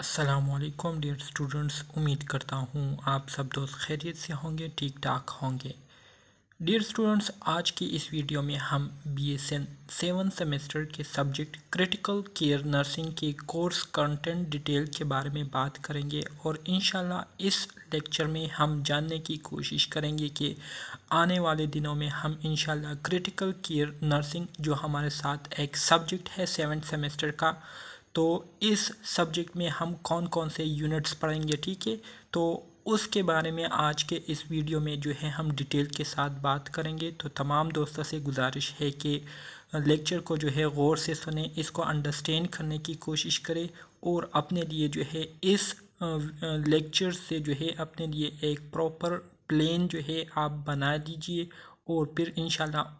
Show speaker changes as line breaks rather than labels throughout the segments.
असलकम dear students उम्मीद करता हूँ आप सब दोस्त खैरियत से होंगे ठीक ठाक होंगे डियर स्टूडेंट्स आज की इस वीडियो में हम B S N seven semester के सब्जेक्ट क्रिटिकल केयर नर्सिंग के कोर्स कंटेंट डिटेल के बारे में बात करेंगे और इन इस लेक्चर में हम जानने की कोशिश करेंगे कि आने वाले दिनों में हम इन क्रिटिकल केयर नर्सिंग जो हमारे साथ एक सब्जेक्ट है सेवन सेमेस्टर का तो इस सब्जेक्ट में हम कौन कौन से यूनिट्स पढ़ेंगे ठीक है तो उसके बारे में आज के इस वीडियो में जो है हम डिटेल के साथ बात करेंगे तो तमाम दोस्तों से गुजारिश है कि लेक्चर को जो है गौर से सुने इसको अंडरस्टैंड करने की कोशिश करें और अपने लिए जो है इस लेक्चर से जो है अपने लिए एक प्रॉपर प्लान जो है आप बना दीजिए और फिर इन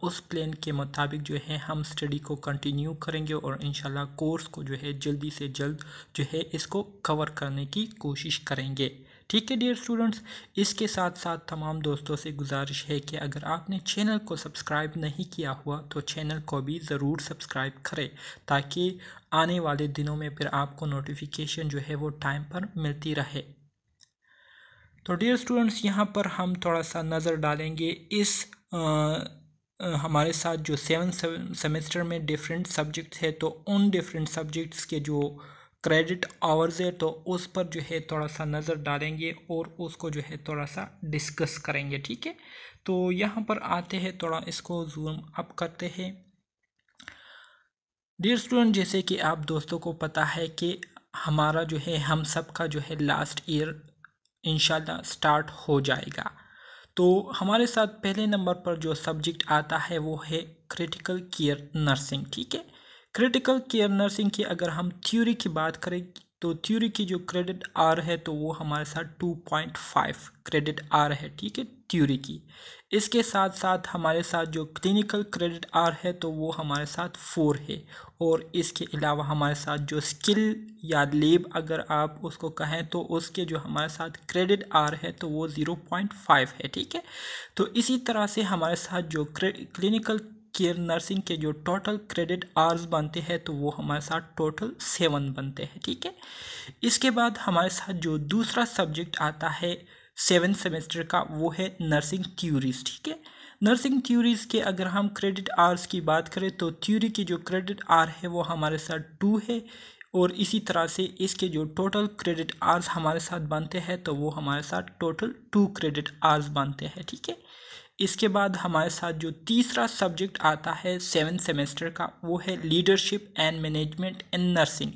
उस प्लान के मुताबिक जो है हम स्टडी को कंटिन्यू करेंगे और इन कोर्स को जो है जल्दी से जल्द जो है इसको कवर करने की कोशिश करेंगे ठीक है डियर स्टूडेंट्स इसके साथ साथ तमाम दोस्तों से गुजारिश है कि अगर आपने चैनल को सब्सक्राइब नहीं किया हुआ तो चैनल को भी ज़रूर सब्सक्राइब करें ताकि आने वाले दिनों में फिर आपको नोटिफिकेशन जो है वो टाइम पर मिलती रहे तो डियर स्टूडेंट्स यहाँ पर हम थोड़ा सा नज़र डालेंगे इस हमारे साथ जो सेवन सेमेस्टर में डिफरेंट सब्जेक्ट्स है तो उन डिफरेंट सब्जेक्ट्स के जो क्रेडिट आवर्स है तो उस पर जो है थोड़ा सा नज़र डालेंगे और उसको जो है थोड़ा सा डिस्कस करेंगे ठीक है तो यहाँ पर आते हैं थोड़ा इसको जूम अप करते हैं डियर स्टूडेंट जैसे कि आप दोस्तों को पता है कि हमारा जो है हम सब का जो है लास्ट ईयर इन स्टार्ट हो जाएगा तो हमारे साथ पहले नंबर पर जो सब्जेक्ट आता है वो है क्रिटिकल केयर नर्सिंग ठीक है क्रिटिकल केयर नर्सिंग की अगर हम थ्योरी की बात करें तो थ्योरी की जो क्रेडिट आर है तो वो हमारे साथ two point five credit hour है ठीक है थ्योरी की इसके साथ साथ हमारे साथ जो क्लिनिकल क्रेडिट आर है तो वो हमारे साथ फोर है और इसके अलावा हमारे साथ जो स्किल या लेब अगर आप उसको कहें तो उसके जो हमारे साथ क्रेडिट आर है तो वो ज़ीरो पॉइंट फाइव है ठीक है तो इसी तरह से हमारे साथ जो क्लिनिकल केयर नर्सिंग के जो टोटल क्रेडिट आवर्स बनते हैं तो वो हमारे साथ टोटल सेवन बनते हैं ठीक है इसके बाद हमारे साथ जो दूसरा सब्जेक्ट आता है सेवन सेमेस्टर का वो है नर्सिंग थ्यूरीज ठीक है नर्सिंग थ्यूरीज़ के अगर हम क्रेडिट आवर्स की बात करें तो थ्यूरी की जो क्रेडिट आर है वो हमारे साथ टू है और इसी तरह से इसके जो टोटल क्रेडिट आर्स हमारे साथ बनते हैं तो वो हमारे साथ टोटल टू क्रेडिट आर्स बनते हैं ठीक है इसके बाद हमारे साथ जो तीसरा सब्जेक्ट आता है सेवन सेमेस्टर का वो है leadership and management in nursing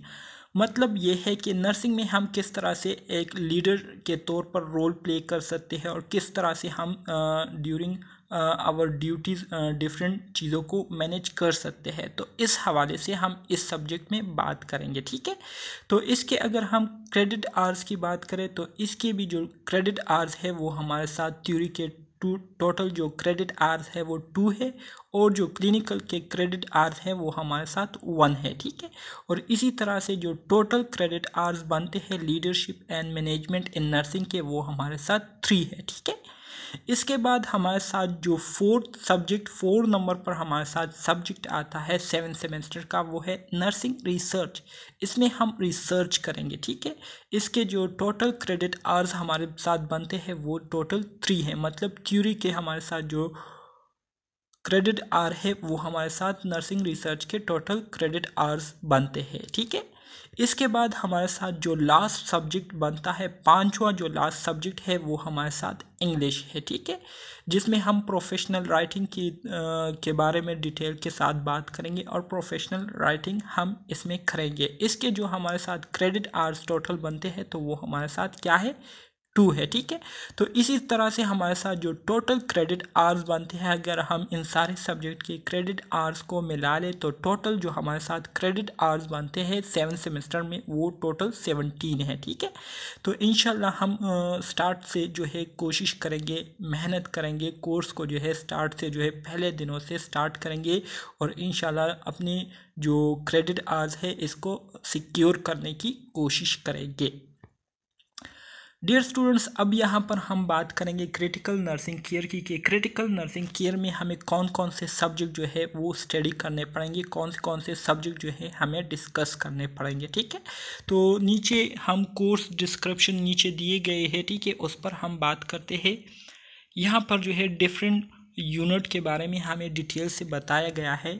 मतलब ये है कि नर्सिंग में हम किस तरह से एक लीडर के तौर पर रोल प्ले कर सकते हैं और किस तरह से हम ड्यूरिंग आवर ड्यूटीज़ डिफरेंट चीज़ों को मैनेज कर सकते हैं तो इस हवाले से हम इस सब्जेक्ट में बात करेंगे ठीक है तो इसके अगर हम क्रेडिट आर्स की बात करें तो इसके भी जो क्रेडिट आर्स है वो हमारे साथ थ्यूरी के टू टोटल जो क्रेडिट आर्स है वो टू है और जो क्लिनिकल के क्रेडिट आर्स हैं वो हमारे साथ वन है ठीक है और इसी तरह से जो टोटल क्रेडिट आर्स बनते हैं leadership and management in nursing के वो हमारे साथ थ्री है ठीक है इसके बाद हमारे साथ जो फोर्थ सब्जेक्ट फोर नंबर पर हमारे साथ सब्जेक्ट आता है सेवन सेमेस्टर का वो है नर्सिंग रिसर्च इसमें हम रिसर्च करेंगे ठीक है इसके जो टोटल क्रेडिट आवर्स हमारे साथ बनते हैं वो टोटल थ्री है मतलब क्यूरी के हमारे साथ जो क्रेडिट आर है वो हमारे साथ नर्सिंग रिसर्च के टोटल क्रेडिट आर्स बनते हैं ठीक है इसके बाद हमारे साथ जो लास्ट सब्जेक्ट बनता है पांचवा जो लास्ट सब्जेक्ट है वो हमारे साथ इंग्लिश है ठीक है जिसमें हम प्रोफेशनल राइटिंग की आ, के बारे में डिटेल के साथ बात करेंगे और प्रोफेशनल राइटिंग हम इसमें करेंगे इसके जो हमारे साथ क्रेडिट आर्स टोटल बनते हैं तो वो हमारे साथ क्या है टू है ठीक है तो इसी तरह से हमारे साथ जो टोटल क्रेडिट आर्स बनते हैं अगर हम इन सारे सब्जेक्ट के क्रेडिट आर्स को मिला लें तो टोटल जो हमारे साथ क्रेडिट आर्स बनते हैं सेवन सेमेस्टर में वो टोटल सेवनटीन है ठीक है तो इन हम स्टार्ट से जो है कोशिश करेंगे मेहनत करेंगे कोर्स को जो है स्टार्ट से जो है पहले दिनों से स्टार्ट करेंगे और इन अपने जो क्रेडिट आर्स है इसको सिक्योर करने की कोशिश करेंगे डियर स्टूडेंट्स अब यहाँ पर हम बात करेंगे क्रिटिकल नर्सिंग केयर की कि क्रिटिकल नर्सिंग केयर में हमें कौन कौन से सब्जेक्ट जो है वो स्टडी करने पड़ेंगे कौन से कौन से सब्जेक्ट जो है हमें डिस्कस करने पड़ेंगे ठीक है तो नीचे हम कोर्स डिस्क्रिप्शन नीचे दिए गए हैं ठीक है उस पर हम बात करते हैं यहाँ पर जो है डिफरेंट यूनिट के बारे में हमें डिटेल से बताया गया है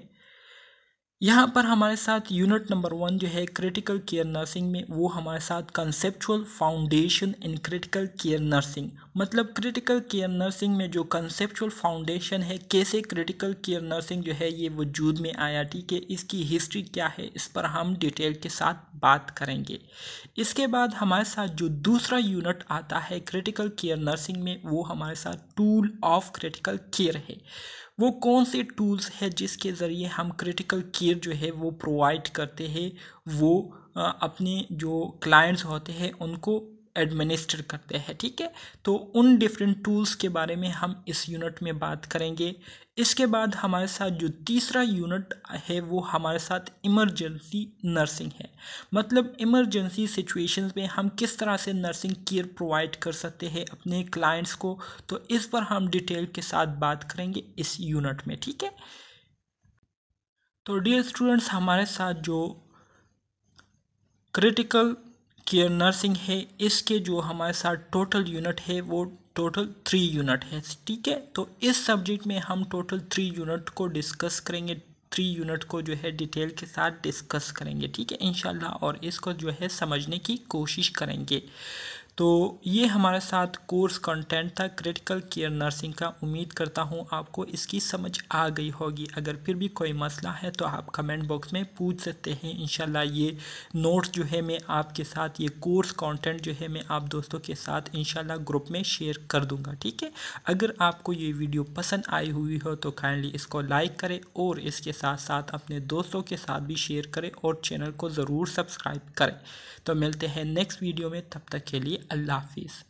यहाँ पर हमारे साथ यूनिट नंबर वन जो है क्रिटिकल केयर नर्सिंग में वो हमारे साथ conceptual foundation in critical care nursing मतलब क्रिटिकल केयर नर्सिंग में जो कंसेप्चुअल फाउंडेशन है कैसे क्रिटिकल केयर नर्सिंग जो है ये वजूद में आया ठीक है इसकी हिस्ट्री क्या है इस पर हम डिटेल के साथ बात करेंगे इसके बाद हमारे साथ जो दूसरा यूनिट आता है क्रिटिकल केयर नर्सिंग में वो हमारे साथ टूल ऑफ क्रिटिकल केयर है वो कौन से टूल्स है जिसके ज़रिए हम क्रिटिकल केयर जो है वो प्रोवाइड करते हैं वो अपने जो क्लाइंट्स होते हैं उनको एडमिनिस्टर करते हैं ठीक है तो उन डिफरेंट टूल्स के बारे में हम इस यूनिट में बात करेंगे इसके बाद हमारे साथ जो तीसरा यूनिट है वो हमारे साथ इमरजेंसी नर्सिंग है मतलब इमरजेंसी सिचुएशंस में हम किस तरह से नर्सिंग केयर प्रोवाइड कर सकते हैं अपने क्लाइंट्स को तो इस पर हम डिटेल के साथ बात करेंगे इस यूनिट में ठीक है तो डियर स्टूडेंट्स हमारे साथ जो क्रिटिकल केयर नर्सिंग है इसके जो हमारे साथ टोटल यूनिट है वो टोटल थ्री यूनिट है ठीक है तो इस सब्जेक्ट में हम टोटल थ्री यूनिट को डिस्कस करेंगे थ्री यूनिट को जो है डिटेल के साथ डिस्कस करेंगे ठीक है इनशाला और इसको जो है समझने की कोशिश करेंगे तो ये हमारे साथ कोर्स कंटेंट था क्रिटिकल केयर नर्सिंग का उम्मीद करता हूँ आपको इसकी समझ आ गई होगी अगर फिर भी कोई मसला है तो आप कमेंट बॉक्स में पूछ सकते हैं इन ये नोट्स जो है मैं आपके साथ ये कोर्स कंटेंट जो है मैं आप दोस्तों के साथ इन ग्रुप में शेयर कर दूँगा ठीक है अगर आपको ये वीडियो पसंद आई हुई हो तो काइंडली इसको लाइक करें और इसके साथ साथ अपने दोस्तों के साथ भी शेयर करें और चैनल को ज़रूर सब्सक्राइब करें तो मिलते हैं नेक्स्ट वीडियो में तब तक के लिए अल्लाह हाफिज़